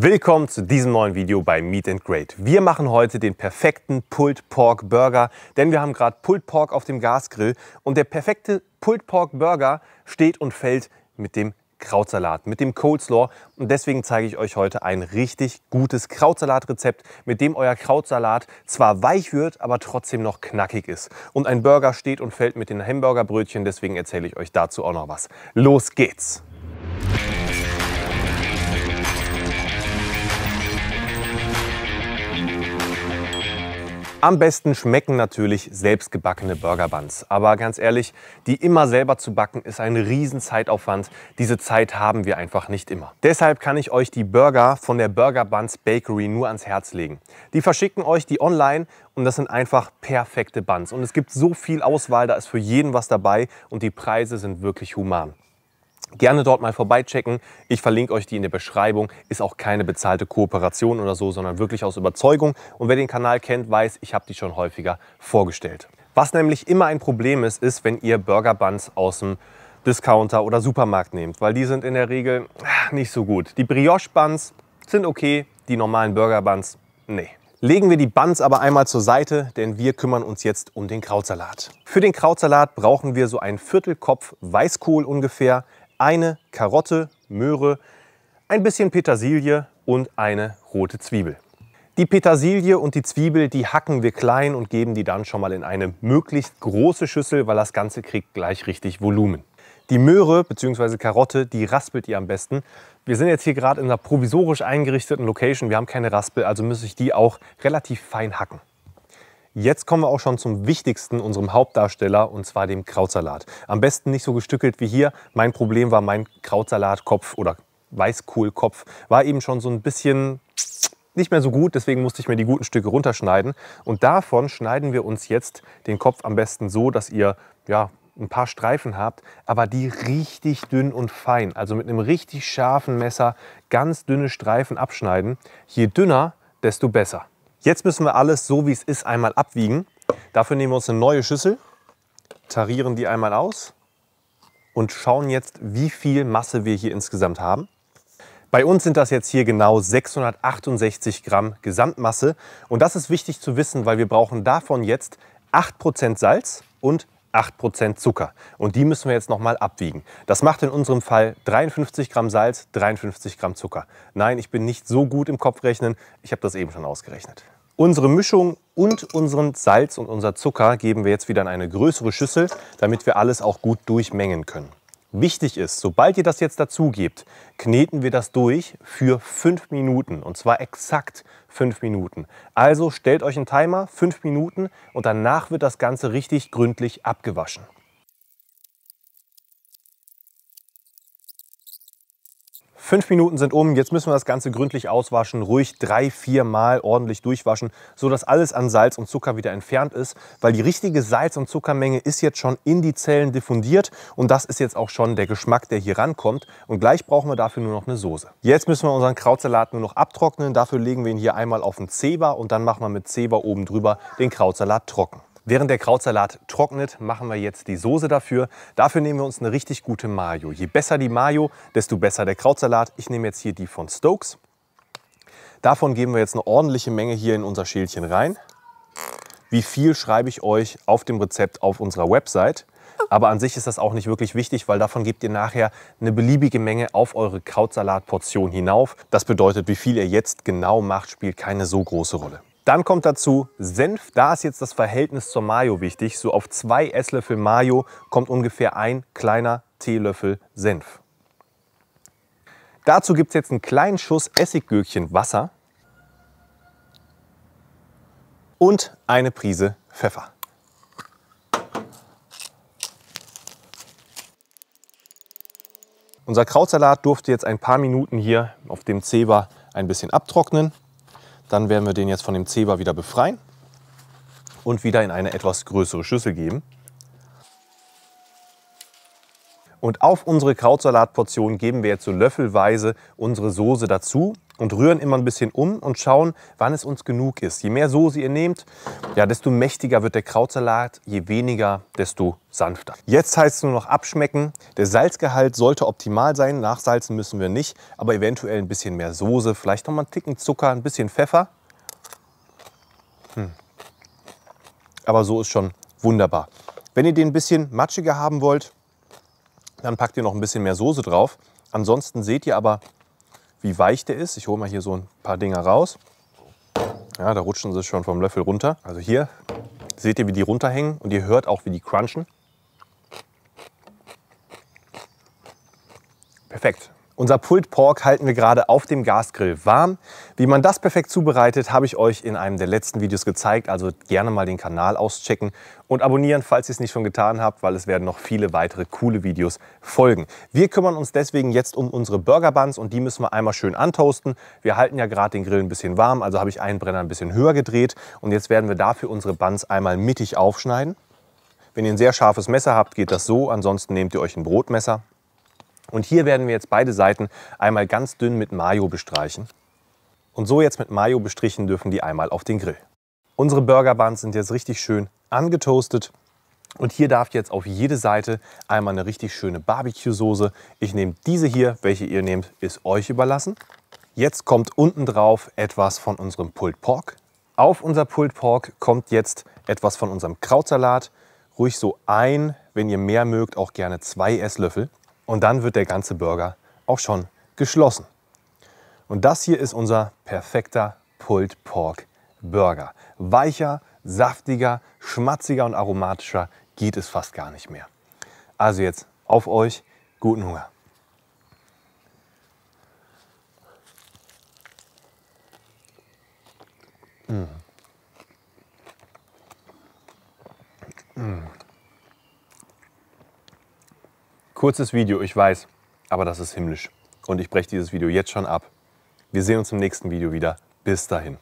Willkommen zu diesem neuen Video bei Meat and Great. Wir machen heute den perfekten Pulled Pork Burger, denn wir haben gerade Pulled Pork auf dem Gasgrill und der perfekte Pulled Pork Burger steht und fällt mit dem Krautsalat, mit dem Coleslaw und deswegen zeige ich euch heute ein richtig gutes Krautsalatrezept, mit dem euer Krautsalat zwar weich wird, aber trotzdem noch knackig ist. Und ein Burger steht und fällt mit den Hamburgerbrötchen, deswegen erzähle ich euch dazu auch noch was. Los geht's! Am besten schmecken natürlich selbstgebackene Burger Buns. Aber ganz ehrlich, die immer selber zu backen ist ein Riesenzeitaufwand. Diese Zeit haben wir einfach nicht immer. Deshalb kann ich euch die Burger von der Burger Buns Bakery nur ans Herz legen. Die verschicken euch die online und das sind einfach perfekte Buns. Und es gibt so viel Auswahl, da ist für jeden was dabei und die Preise sind wirklich human. Gerne dort mal vorbeichecken. Ich verlinke euch die in der Beschreibung. Ist auch keine bezahlte Kooperation oder so, sondern wirklich aus Überzeugung. Und wer den Kanal kennt, weiß, ich habe die schon häufiger vorgestellt. Was nämlich immer ein Problem ist, ist, wenn ihr Burger Buns aus dem Discounter oder Supermarkt nehmt, weil die sind in der Regel ah, nicht so gut. Die Brioche Buns sind okay, die normalen Burger Buns, nee. Legen wir die Buns aber einmal zur Seite, denn wir kümmern uns jetzt um den Krautsalat. Für den Krautsalat brauchen wir so einen Viertelkopf Weißkohl ungefähr, eine Karotte, Möhre, ein bisschen Petersilie und eine rote Zwiebel. Die Petersilie und die Zwiebel, die hacken wir klein und geben die dann schon mal in eine möglichst große Schüssel, weil das Ganze kriegt gleich richtig Volumen. Die Möhre bzw. Karotte, die raspelt ihr am besten. Wir sind jetzt hier gerade in einer provisorisch eingerichteten Location, wir haben keine Raspel, also muss ich die auch relativ fein hacken. Jetzt kommen wir auch schon zum wichtigsten, unserem Hauptdarsteller, und zwar dem Krautsalat. Am besten nicht so gestückelt wie hier. Mein Problem war mein Krautsalatkopf oder Weißkohlkopf. War eben schon so ein bisschen nicht mehr so gut, deswegen musste ich mir die guten Stücke runterschneiden. Und davon schneiden wir uns jetzt den Kopf am besten so, dass ihr ja, ein paar Streifen habt, aber die richtig dünn und fein. Also mit einem richtig scharfen Messer ganz dünne Streifen abschneiden. Je dünner, desto besser. Jetzt müssen wir alles so, wie es ist, einmal abwiegen. Dafür nehmen wir uns eine neue Schüssel, tarieren die einmal aus und schauen jetzt, wie viel Masse wir hier insgesamt haben. Bei uns sind das jetzt hier genau 668 Gramm Gesamtmasse. Und das ist wichtig zu wissen, weil wir brauchen davon jetzt 8% Salz und 8% Zucker. Und die müssen wir jetzt nochmal abwiegen. Das macht in unserem Fall 53 Gramm Salz, 53 Gramm Zucker. Nein, ich bin nicht so gut im Kopfrechnen. Ich habe das eben schon ausgerechnet. Unsere Mischung und unseren Salz und unser Zucker geben wir jetzt wieder in eine größere Schüssel, damit wir alles auch gut durchmengen können. Wichtig ist, sobald ihr das jetzt dazugebt, kneten wir das durch für fünf Minuten und zwar exakt fünf Minuten. Also stellt euch einen Timer, fünf Minuten und danach wird das Ganze richtig gründlich abgewaschen. Fünf Minuten sind um, jetzt müssen wir das Ganze gründlich auswaschen, ruhig drei, vier Mal ordentlich durchwaschen, sodass alles an Salz und Zucker wieder entfernt ist, weil die richtige Salz- und Zuckermenge ist jetzt schon in die Zellen diffundiert und das ist jetzt auch schon der Geschmack, der hier rankommt und gleich brauchen wir dafür nur noch eine Soße. Jetzt müssen wir unseren Krautsalat nur noch abtrocknen, dafür legen wir ihn hier einmal auf den Zeber und dann machen wir mit Zeber oben drüber den Krautsalat trocken. Während der Krautsalat trocknet, machen wir jetzt die Soße dafür. Dafür nehmen wir uns eine richtig gute Mayo. Je besser die Mayo, desto besser der Krautsalat. Ich nehme jetzt hier die von Stokes. Davon geben wir jetzt eine ordentliche Menge hier in unser Schälchen rein. Wie viel schreibe ich euch auf dem Rezept auf unserer Website. Aber an sich ist das auch nicht wirklich wichtig, weil davon gebt ihr nachher eine beliebige Menge auf eure Krautsalatportion hinauf. Das bedeutet, wie viel ihr jetzt genau macht, spielt keine so große Rolle. Dann kommt dazu Senf. Da ist jetzt das Verhältnis zur Mayo wichtig. So auf zwei Esslöffel Mayo kommt ungefähr ein kleiner Teelöffel Senf. Dazu gibt es jetzt einen kleinen Schuss Essiggürkchen Wasser und eine Prise Pfeffer. Unser Krautsalat durfte jetzt ein paar Minuten hier auf dem Zeber ein bisschen abtrocknen. Dann werden wir den jetzt von dem Zeber wieder befreien und wieder in eine etwas größere Schüssel geben. Und auf unsere Krautsalatportion geben wir jetzt so löffelweise unsere Soße dazu und rühren immer ein bisschen um und schauen, wann es uns genug ist. Je mehr Soße ihr nehmt, ja, desto mächtiger wird der Krautsalat, je weniger, desto sanfter. Jetzt heißt es nur noch abschmecken. Der Salzgehalt sollte optimal sein, nachsalzen müssen wir nicht, aber eventuell ein bisschen mehr Soße, vielleicht noch mal einen Ticken Zucker, ein bisschen Pfeffer. Hm. Aber so ist schon wunderbar. Wenn ihr den ein bisschen matschiger haben wollt, dann packt ihr noch ein bisschen mehr Soße drauf. Ansonsten seht ihr aber, wie weich der ist. Ich hole mal hier so ein paar Dinger raus. Ja, da rutschen sie schon vom Löffel runter. Also hier seht ihr, wie die runterhängen und ihr hört auch, wie die crunchen. Perfekt. Unser Pulled Pork halten wir gerade auf dem Gasgrill warm. Wie man das perfekt zubereitet, habe ich euch in einem der letzten Videos gezeigt. Also gerne mal den Kanal auschecken und abonnieren, falls ihr es nicht schon getan habt, weil es werden noch viele weitere coole Videos folgen. Wir kümmern uns deswegen jetzt um unsere Burger Buns und die müssen wir einmal schön antoasten. Wir halten ja gerade den Grill ein bisschen warm, also habe ich einen Brenner ein bisschen höher gedreht. Und jetzt werden wir dafür unsere Buns einmal mittig aufschneiden. Wenn ihr ein sehr scharfes Messer habt, geht das so. Ansonsten nehmt ihr euch ein Brotmesser und hier werden wir jetzt beide Seiten einmal ganz dünn mit Mayo bestreichen. Und so jetzt mit Mayo bestrichen dürfen die einmal auf den Grill. Unsere Burger Buns sind jetzt richtig schön angetoastet. Und hier darf jetzt auf jede Seite einmal eine richtig schöne Barbecue-Soße. Ich nehme diese hier, welche ihr nehmt, ist euch überlassen. Jetzt kommt unten drauf etwas von unserem Pulled Pork. Auf unser Pulled Pork kommt jetzt etwas von unserem Krautsalat. Ruhig so ein, wenn ihr mehr mögt, auch gerne zwei Esslöffel. Und dann wird der ganze Burger auch schon geschlossen. Und das hier ist unser perfekter Pulled Pork Burger. Weicher, saftiger, schmatziger und aromatischer geht es fast gar nicht mehr. Also jetzt auf euch, guten Hunger. Mmh. Kurzes Video, ich weiß, aber das ist himmlisch. Und ich breche dieses Video jetzt schon ab. Wir sehen uns im nächsten Video wieder. Bis dahin.